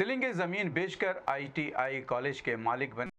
सिलिंगे ज़मीन बेचकर ITI college के मालिक बने